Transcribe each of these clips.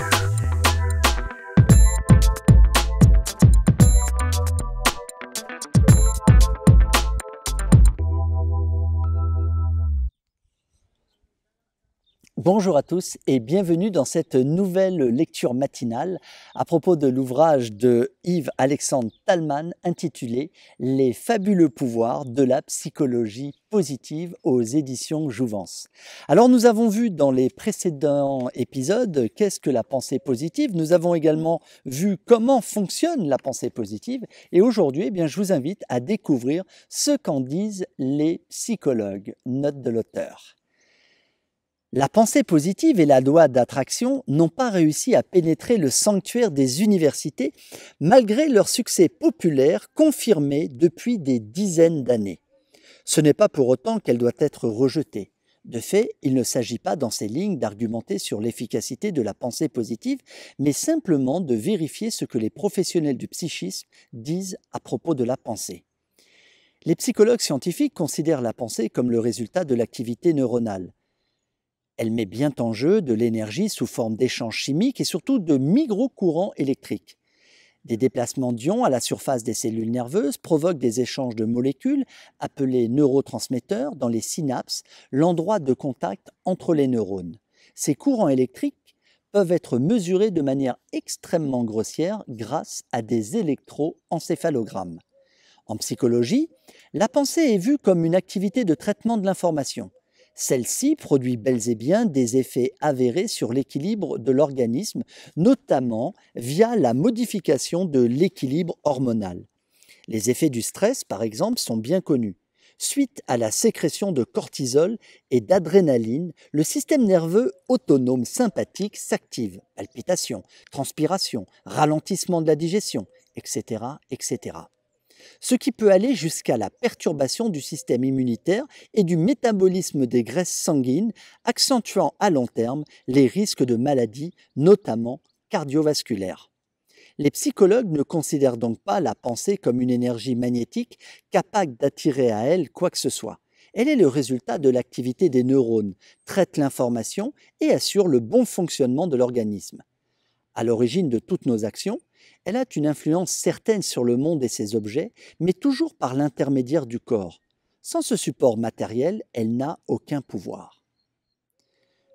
Thank you. Bonjour à tous et bienvenue dans cette nouvelle lecture matinale à propos de l'ouvrage de Yves-Alexandre Talman intitulé Les fabuleux pouvoirs de la psychologie positive aux éditions Jouvence. Alors nous avons vu dans les précédents épisodes qu'est-ce que la pensée positive, nous avons également vu comment fonctionne la pensée positive et aujourd'hui eh bien je vous invite à découvrir ce qu'en disent les psychologues. Note de l'auteur. La pensée positive et la loi d'attraction n'ont pas réussi à pénétrer le sanctuaire des universités malgré leur succès populaire confirmé depuis des dizaines d'années. Ce n'est pas pour autant qu'elle doit être rejetée. De fait, il ne s'agit pas dans ces lignes d'argumenter sur l'efficacité de la pensée positive, mais simplement de vérifier ce que les professionnels du psychisme disent à propos de la pensée. Les psychologues scientifiques considèrent la pensée comme le résultat de l'activité neuronale. Elle met bien en jeu de l'énergie sous forme d'échanges chimiques et surtout de micro-courants électriques. Des déplacements d'ions à la surface des cellules nerveuses provoquent des échanges de molécules appelées neurotransmetteurs dans les synapses, l'endroit de contact entre les neurones. Ces courants électriques peuvent être mesurés de manière extrêmement grossière grâce à des électroencéphalogrammes. En psychologie, la pensée est vue comme une activité de traitement de l'information. Celle-ci produit bel et bien des effets avérés sur l'équilibre de l'organisme, notamment via la modification de l'équilibre hormonal. Les effets du stress, par exemple, sont bien connus. Suite à la sécrétion de cortisol et d'adrénaline, le système nerveux autonome sympathique s'active. Palpitations, transpiration, ralentissement de la digestion, etc. etc ce qui peut aller jusqu'à la perturbation du système immunitaire et du métabolisme des graisses sanguines, accentuant à long terme les risques de maladies, notamment cardiovasculaires. Les psychologues ne considèrent donc pas la pensée comme une énergie magnétique capable d'attirer à elle quoi que ce soit. Elle est le résultat de l'activité des neurones, traite l'information et assure le bon fonctionnement de l'organisme à l'origine de toutes nos actions, elle a une influence certaine sur le monde et ses objets, mais toujours par l'intermédiaire du corps. Sans ce support matériel, elle n'a aucun pouvoir.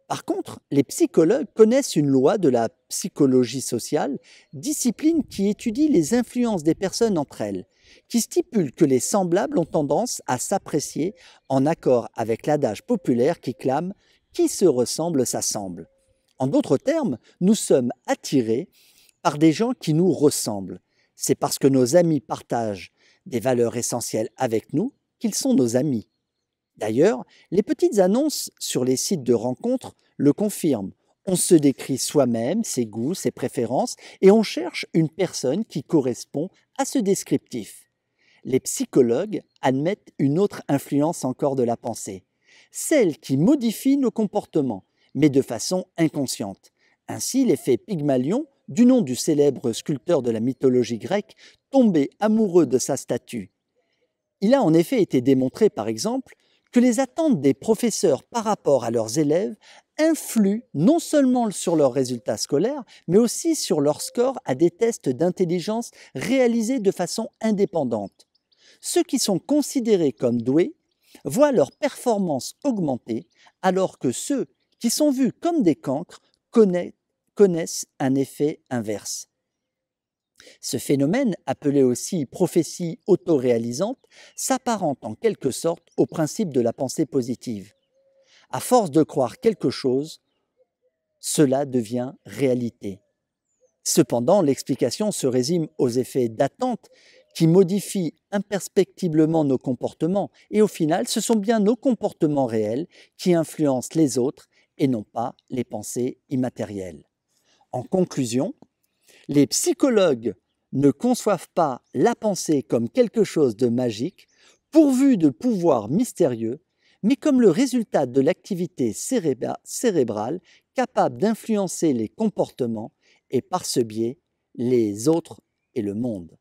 Par contre, les psychologues connaissent une loi de la psychologie sociale, discipline qui étudie les influences des personnes entre elles, qui stipule que les semblables ont tendance à s'apprécier en accord avec l'adage populaire qui clame ⁇ Qui se ressemble s'assemble ⁇ en d'autres termes, nous sommes attirés par des gens qui nous ressemblent. C'est parce que nos amis partagent des valeurs essentielles avec nous qu'ils sont nos amis. D'ailleurs, les petites annonces sur les sites de rencontres le confirment. On se décrit soi-même, ses goûts, ses préférences, et on cherche une personne qui correspond à ce descriptif. Les psychologues admettent une autre influence encore de la pensée, celle qui modifie nos comportements, mais de façon inconsciente. Ainsi, l'effet Pygmalion, du nom du célèbre sculpteur de la mythologie grecque, tombait amoureux de sa statue. Il a en effet été démontré, par exemple, que les attentes des professeurs par rapport à leurs élèves influent non seulement sur leurs résultats scolaires, mais aussi sur leur score à des tests d'intelligence réalisés de façon indépendante. Ceux qui sont considérés comme doués voient leur performance augmenter, alors que ceux qui sont vus comme des cancres, connaissent un effet inverse. Ce phénomène, appelé aussi prophétie autoréalisante, s'apparente en quelque sorte au principe de la pensée positive. À force de croire quelque chose, cela devient réalité. Cependant, l'explication se résume aux effets d'attente qui modifient imperspectiblement nos comportements et au final, ce sont bien nos comportements réels qui influencent les autres et non pas les pensées immatérielles. En conclusion, les psychologues ne conçoivent pas la pensée comme quelque chose de magique, pourvu de pouvoirs mystérieux, mais comme le résultat de l'activité cérébrale capable d'influencer les comportements et par ce biais les autres et le monde.